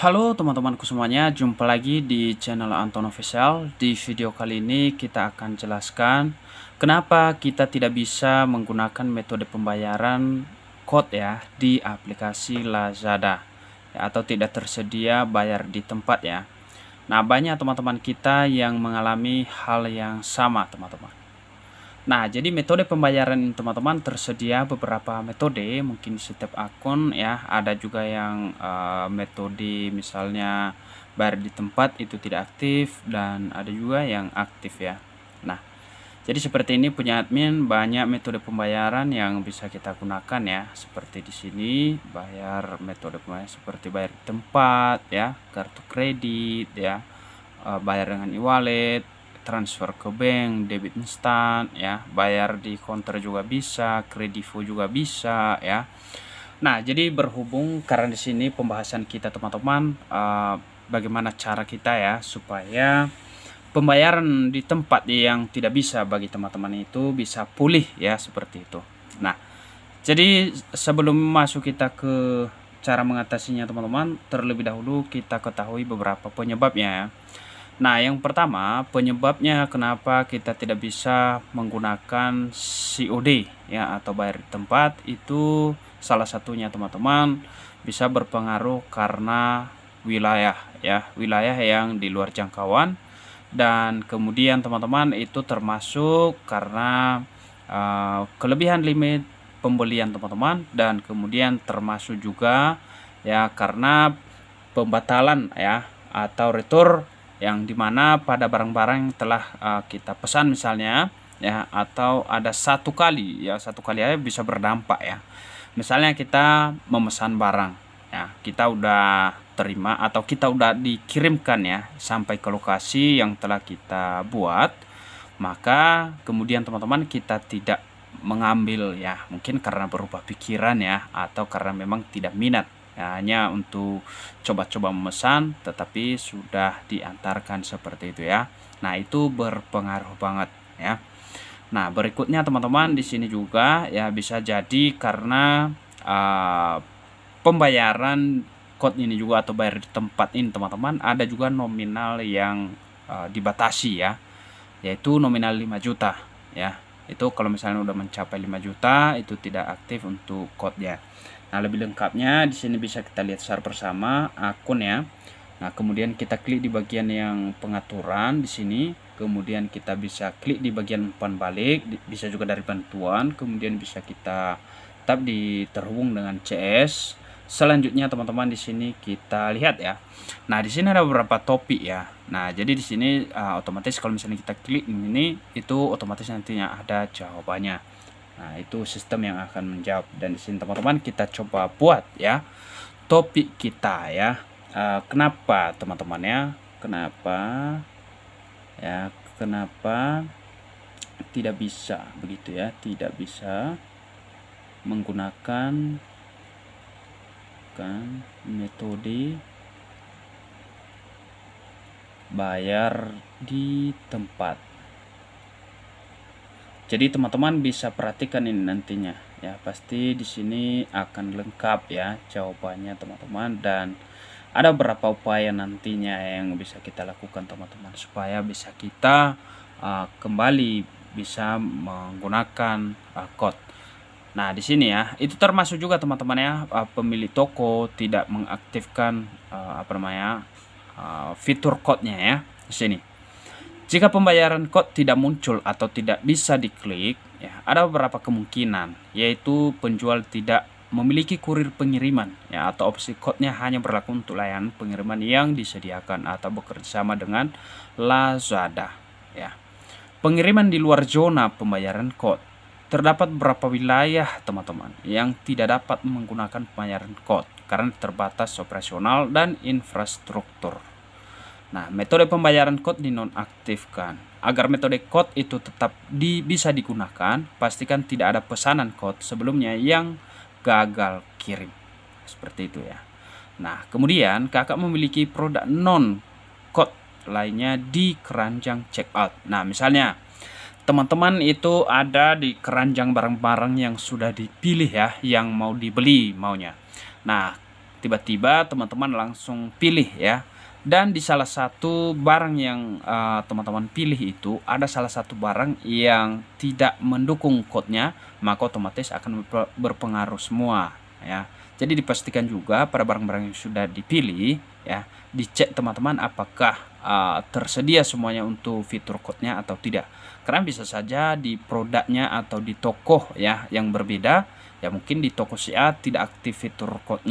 Halo teman-temanku semuanya, jumpa lagi di channel Anton Official. Di video kali ini kita akan jelaskan kenapa kita tidak bisa menggunakan metode pembayaran code ya di aplikasi Lazada ya, atau tidak tersedia bayar di tempat ya. Nah, banyak teman-teman kita yang mengalami hal yang sama, teman-teman. Nah, jadi metode pembayaran teman-teman tersedia beberapa metode, mungkin setiap akun ya, ada juga yang uh, metode misalnya bayar di tempat itu tidak aktif dan ada juga yang aktif ya. Nah, jadi seperti ini punya admin banyak metode pembayaran yang bisa kita gunakan ya, seperti di sini bayar metode pembayaran seperti bayar di tempat ya, kartu kredit ya, eh, bayar dengan e-wallet transfer ke bank, debit instan ya, bayar di counter juga bisa, kredivo juga bisa ya. Nah, jadi berhubung karena di sini pembahasan kita teman-teman uh, bagaimana cara kita ya supaya pembayaran di tempat yang tidak bisa bagi teman-teman itu bisa pulih ya seperti itu. Nah, jadi sebelum masuk kita ke cara mengatasinya teman-teman, terlebih dahulu kita ketahui beberapa penyebabnya ya. Nah, yang pertama, penyebabnya kenapa kita tidak bisa menggunakan COD ya atau bayar di tempat itu salah satunya teman-teman bisa berpengaruh karena wilayah ya, wilayah yang di luar jangkauan dan kemudian teman-teman itu termasuk karena uh, kelebihan limit pembelian teman-teman dan kemudian termasuk juga ya karena pembatalan ya atau retur yang dimana pada barang-barang yang telah uh, kita pesan misalnya ya atau ada satu kali ya satu kali aja bisa berdampak ya misalnya kita memesan barang ya kita udah terima atau kita udah dikirimkan ya sampai ke lokasi yang telah kita buat maka kemudian teman-teman kita tidak mengambil ya mungkin karena berubah pikiran ya atau karena memang tidak minat hanya untuk coba-coba memesan tetapi sudah diantarkan seperti itu ya nah itu berpengaruh banget ya nah berikutnya teman-teman di sini juga ya bisa jadi karena uh, pembayaran code ini juga atau bayar di tempat ini teman-teman ada juga nominal yang uh, dibatasi ya yaitu nominal 5 juta ya itu kalau misalnya udah mencapai 5 juta itu tidak aktif untuk code ya Nah, lebih lengkapnya di sini bisa kita lihat secara bersama akun ya. Nah, kemudian kita klik di bagian yang pengaturan di sini, kemudian kita bisa klik di bagian umpan balik, bisa juga dari bantuan, kemudian bisa kita tap di terhubung dengan CS. Selanjutnya teman-teman di sini kita lihat ya. Nah, di sini ada beberapa topik ya. Nah, jadi di sini uh, otomatis kalau misalnya kita klik ini itu otomatis nantinya ada jawabannya. Nah, itu sistem yang akan menjawab. Dan di sini teman-teman kita coba buat ya topik kita ya. Uh, kenapa teman-teman ya? Kenapa ya? Kenapa tidak bisa begitu ya? Tidak bisa menggunakan kan metode bayar di tempat jadi teman-teman bisa perhatikan ini nantinya ya pasti di sini akan lengkap ya jawabannya teman-teman dan ada berapa upaya nantinya yang bisa kita lakukan teman-teman supaya bisa kita uh, kembali bisa menggunakan uh, code. Nah di sini ya itu termasuk juga teman-teman ya uh, pemilik toko tidak mengaktifkan uh, apa namanya uh, fitur code-nya ya di sini. Jika pembayaran COD tidak muncul atau tidak bisa diklik, ya, ada beberapa kemungkinan, yaitu penjual tidak memiliki kurir pengiriman, ya, atau opsi kodnya nya hanya berlaku untuk layanan pengiriman yang disediakan atau bekerjasama dengan Lazada. Ya. Pengiriman di luar zona pembayaran kod. Terdapat beberapa wilayah, teman-teman, yang tidak dapat menggunakan pembayaran kod karena terbatas operasional dan infrastruktur. Nah, metode pembayaran code dinonaktifkan. Agar metode code itu tetap di, bisa digunakan, pastikan tidak ada pesanan code sebelumnya yang gagal kirim. Seperti itu ya. Nah, kemudian kakak memiliki produk non code lainnya di keranjang checkout. Nah, misalnya teman-teman itu ada di keranjang barang-barang yang sudah dipilih ya, yang mau dibeli maunya. Nah, tiba-tiba teman-teman langsung pilih ya dan di salah satu barang yang eh, teman-teman uh, pilih itu ada salah satu barang yang tidak mendukung kodenya, maka otomatis akan berpengaruh semua ya. Jadi dipastikan juga pada barang-barang yang sudah dipilih ya, dicek teman-teman apakah uh, tersedia semuanya untuk fitur code atau tidak. Karena bisa saja di produknya atau di toko ya yang berbeda, ya mungkin di toko si A tidak aktif fitur code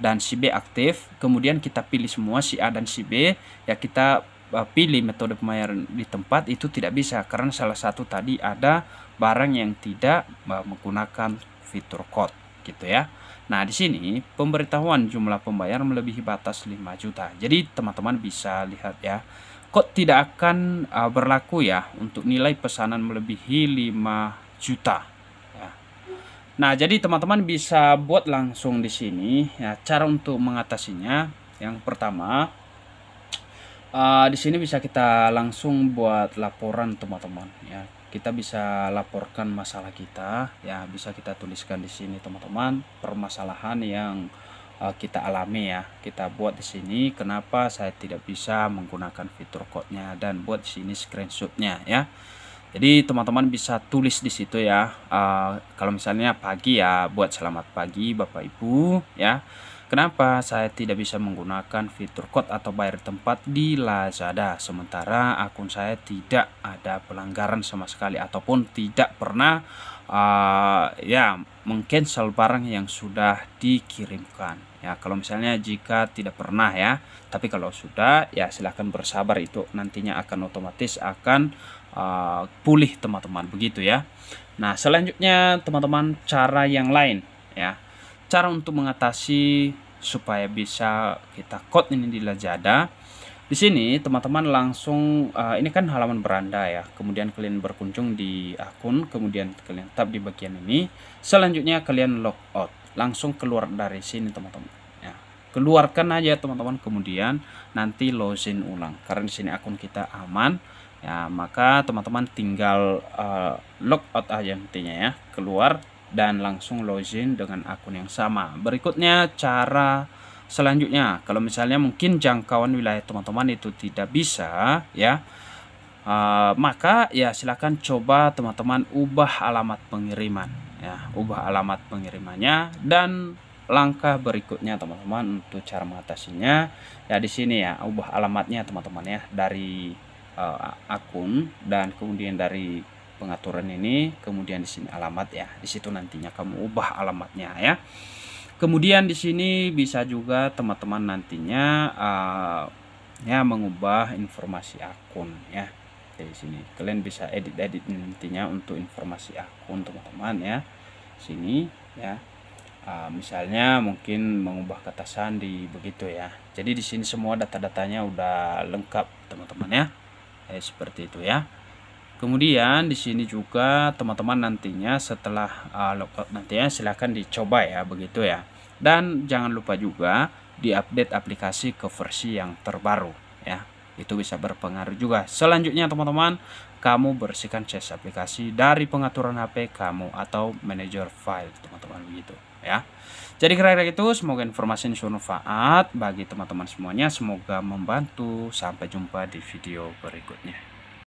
dan si B aktif, kemudian kita pilih semua si A dan si B, ya kita uh, pilih metode pembayaran di tempat itu tidak bisa karena salah satu tadi ada barang yang tidak uh, menggunakan fitur code gitu ya. Nah, di sini pemberitahuan jumlah pembayaran melebihi batas 5 juta. Jadi teman-teman bisa lihat ya. kok tidak akan uh, berlaku ya untuk nilai pesanan melebihi 5 juta Nah, jadi teman-teman bisa buat langsung di sini. Ya, cara untuk mengatasinya yang pertama uh, di sini bisa kita langsung buat laporan teman-teman ya. Kita bisa laporkan masalah kita ya, bisa kita tuliskan di sini teman-teman permasalahan yang uh, kita alami ya. Kita buat di sini kenapa saya tidak bisa menggunakan fitur code-nya dan buat di sini screenshot-nya ya. Jadi teman-teman bisa tulis di situ ya. Uh, kalau misalnya pagi ya buat selamat pagi Bapak Ibu ya. Kenapa saya tidak bisa menggunakan fitur code atau bayar tempat di Lazada sementara akun saya tidak ada pelanggaran sama sekali ataupun tidak pernah uh, ya mengcancel barang yang sudah dikirimkan ya kalau misalnya jika tidak pernah ya tapi kalau sudah ya silahkan bersabar itu nantinya akan otomatis akan Uh, pulih teman-teman begitu ya. Nah selanjutnya teman-teman cara yang lain ya cara untuk mengatasi supaya bisa kita code ini di Lazada. Di sini teman-teman langsung uh, ini kan halaman beranda ya. Kemudian kalian berkunjung di akun, kemudian kalian tap di bagian ini. Selanjutnya kalian log out. Langsung keluar dari sini teman-teman. Ya. Keluarkan aja teman-teman kemudian nanti login ulang. Karena di sini akun kita aman ya maka teman-teman tinggal uh, out aja intinya ya keluar dan langsung login dengan akun yang sama berikutnya cara selanjutnya kalau misalnya mungkin jangkauan wilayah teman-teman itu tidak bisa ya uh, maka ya silahkan coba teman-teman ubah alamat pengiriman ya ubah alamat pengirimannya dan langkah berikutnya teman-teman untuk cara mengatasinya ya di sini ya ubah alamatnya teman-teman ya dari uh, akun dan kemudian dari pengaturan ini kemudian di sini alamat ya di situ nantinya kamu ubah alamatnya ya kemudian di sini bisa juga teman-teman nantinya uh, ya mengubah informasi akun ya di sini kalian bisa edit edit nantinya untuk informasi akun teman-teman ya sini ya uh, misalnya mungkin mengubah kata sandi begitu ya jadi di sini semua data-datanya udah lengkap teman-teman ya eh, seperti itu ya kemudian di sini juga teman-teman nantinya setelah uh, eh, lockout eh, nantinya silahkan dicoba ya begitu ya dan jangan lupa juga diupdate aplikasi ke versi yang terbaru ya itu bisa berpengaruh juga. Selanjutnya teman-teman, kamu bersihkan cache aplikasi dari pengaturan HP kamu atau manager file teman-teman begitu ya. Jadi kira-kira itu semoga informasi ini bermanfaat bagi teman-teman semuanya, semoga membantu. Sampai jumpa di video berikutnya.